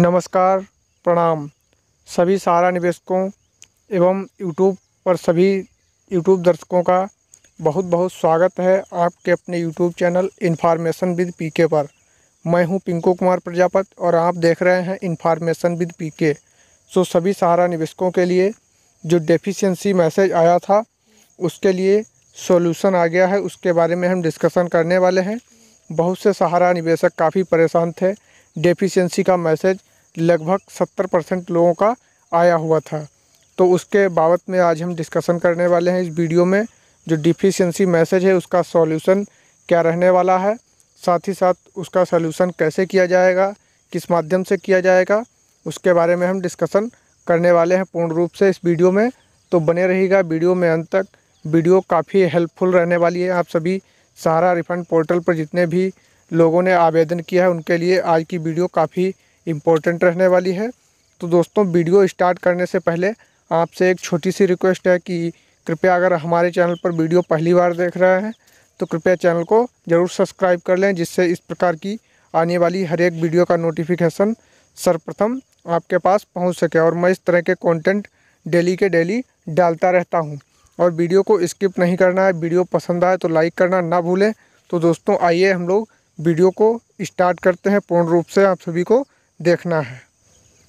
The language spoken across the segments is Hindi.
नमस्कार प्रणाम सभी सहारा निवेशकों एवं यूट्यूब पर सभी यूट्यूब दर्शकों का बहुत बहुत स्वागत है आपके अपने YouTube channel information with PK पर मैं हूं पिंकू कुमार प्रजापत और आप देख रहे हैं इन्फॉर्मेशन विद पीके सो सभी सहारा निवेशकों के लिए जो डेफिशिएंसी मैसेज आया था उसके लिए सॉल्यूशन आ गया है उसके बारे में हम डिस्कशन करने वाले हैं बहुत से सहारा निवेशक काफ़ी परेशान थे डेफिशिएंसी का मैसेज लगभग सत्तर परसेंट लोगों का आया हुआ था तो उसके बाबत में आज हम डिस्कशन करने वाले हैं इस वीडियो में जो डिफिशियंसी मैसेज है उसका सॉल्यूशन क्या रहने वाला है साथ ही साथ उसका सॉल्यूशन कैसे किया जाएगा किस माध्यम से किया जाएगा उसके बारे में हम डिस्कशन करने वाले हैं पूर्ण रूप से इस वीडियो में तो बने रहेगा वीडियो में अंत तक वीडियो काफ़ी हेल्पफुल रहने वाली है आप सभी सहारा रिफंड पोर्टल पर जितने भी लोगों ने आवेदन किया है उनके लिए आज की वीडियो काफ़ी इम्पोर्टेंट रहने वाली है तो दोस्तों वीडियो स्टार्ट करने से पहले आपसे एक छोटी सी रिक्वेस्ट है कि कृपया अगर हमारे चैनल पर वीडियो पहली बार देख रहे हैं तो कृपया चैनल को ज़रूर सब्सक्राइब कर लें जिससे इस प्रकार की आने वाली हर एक वीडियो का नोटिफिकेशन सर्वप्रथम आपके पास पहुंच सके और मैं इस तरह के कंटेंट डेली के डेली डालता रहता हूं और वीडियो को स्किप नहीं करना है वीडियो पसंद आए तो लाइक करना ना भूलें तो दोस्तों आइए हम लोग वीडियो को स्टार्ट करते हैं पूर्ण रूप से आप सभी को देखना है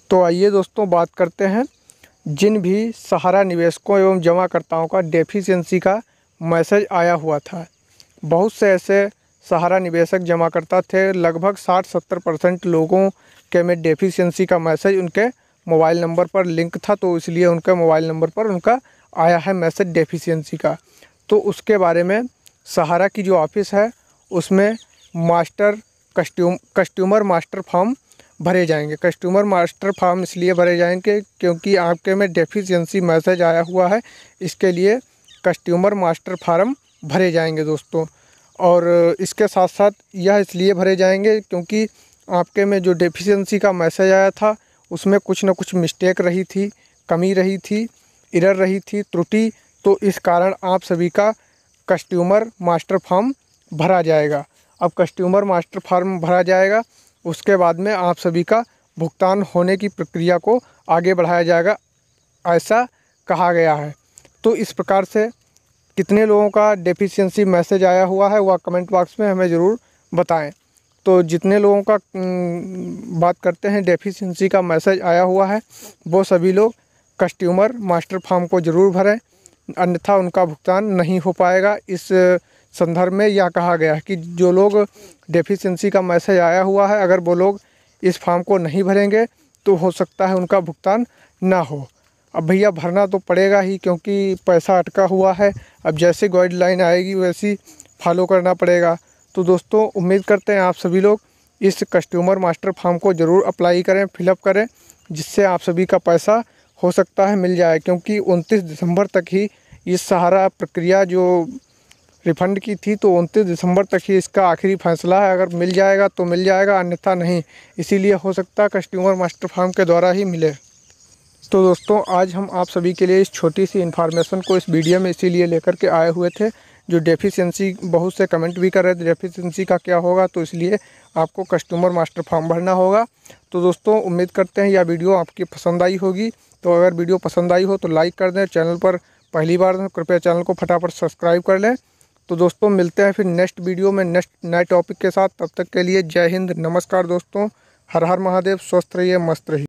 तो आइए दोस्तों बात करते हैं जिन भी सहारा निवेशकों एवं जमाकर्ताओं का डेफिशिएंसी का मैसेज आया हुआ था बहुत से ऐसे सहारा निवेशक जमाकर्ता थे लगभग 60-70 परसेंट लोगों के में डेफिशिएंसी का मैसेज उनके मोबाइल नंबर पर लिंक था तो इसलिए उनके मोबाइल नंबर पर उनका आया है मैसेज डेफिशिएंसी का तो उसके बारे में सहारा की जो ऑफिस है उसमें master custom customer master form भरे जाएंगे कस्टमर मास्टर फार्म इसलिए भरे जाएंगे क्योंकि आपके में डेफिशिएंसी मैसेज आया हुआ है इसके लिए कस्टमर मास्टर फार्म भरे जाएंगे दोस्तों और इसके साथ साथ यह इसलिए भरे जाएंगे क्योंकि आपके में जो डेफिशिएंसी का मैसेज आया था उसमें कुछ ना कुछ मिस्टेक रही थी कमी रही थी इरर रही थी त्रुटि तो इस कारण आप सभी का कस्ट्यूमर मास्टर फार्म भरा जाएगा अब कस्ट्यूमर मास्टर फार्म भरा जाएगा उसके बाद में आप सभी का भुगतान होने की प्रक्रिया को आगे बढ़ाया जाएगा ऐसा कहा गया है तो इस प्रकार से कितने लोगों का डेफिशिएंसी मैसेज आया हुआ है वह कमेंट बॉक्स में हमें ज़रूर बताएं तो जितने लोगों का बात करते हैं डेफिशिएंसी का मैसेज आया हुआ है वो सभी लोग कस्ट्यूमर मास्टर फार्म को ज़रूर भरें अन्यथा उनका भुगतान नहीं हो पाएगा इस संदर्भ में यह कहा गया है कि जो लोग डेफिशिएंसी का मैसेज आया हुआ है अगर वो लोग इस फॉर्म को नहीं भरेंगे तो हो सकता है उनका भुगतान ना हो अब भैया भरना तो पड़ेगा ही क्योंकि पैसा अटका हुआ है अब जैसे गाइडलाइन आएगी वैसी फॉलो करना पड़ेगा तो दोस्तों उम्मीद करते हैं आप सभी लोग इस कस्टमर मास्टर फॉर्म को ज़रूर अप्लाई करें फिलअप करें जिससे आप सभी का पैसा हो सकता है मिल जाए क्योंकि 29 दिसंबर तक ही इस सारा प्रक्रिया जो रिफंड की थी तो उनतीस दिसंबर तक ही इसका आखिरी फैसला है अगर मिल जाएगा तो मिल जाएगा अन्यथा नहीं इसीलिए हो सकता है मास्टर फार्म के द्वारा ही मिले तो दोस्तों आज हम आप सभी के लिए इस छोटी सी इन्फॉर्मेशन को इस वीडियो में इसीलिए लेकर के आए हुए थे जो डेफिशिएंसी बहुत से कमेंट भी कर रहे थे डेफिशिएंसी का क्या होगा तो इसलिए आपको कस्टमर मास्टर फॉर्म भरना होगा तो दोस्तों उम्मीद करते हैं यह वीडियो आपकी पसंद आई होगी तो अगर वीडियो पसंद आई हो तो लाइक कर दें चैनल पर पहली बार कृपया चैनल को फटाफट सब्सक्राइब कर लें तो दोस्तों मिलते हैं फिर नेक्स्ट वीडियो में नेक्स्ट नए टॉपिक के साथ तब तक के लिए जय हिंद नमस्कार दोस्तों हर हर महादेव स्वस्थ रहिए मस्त रहिए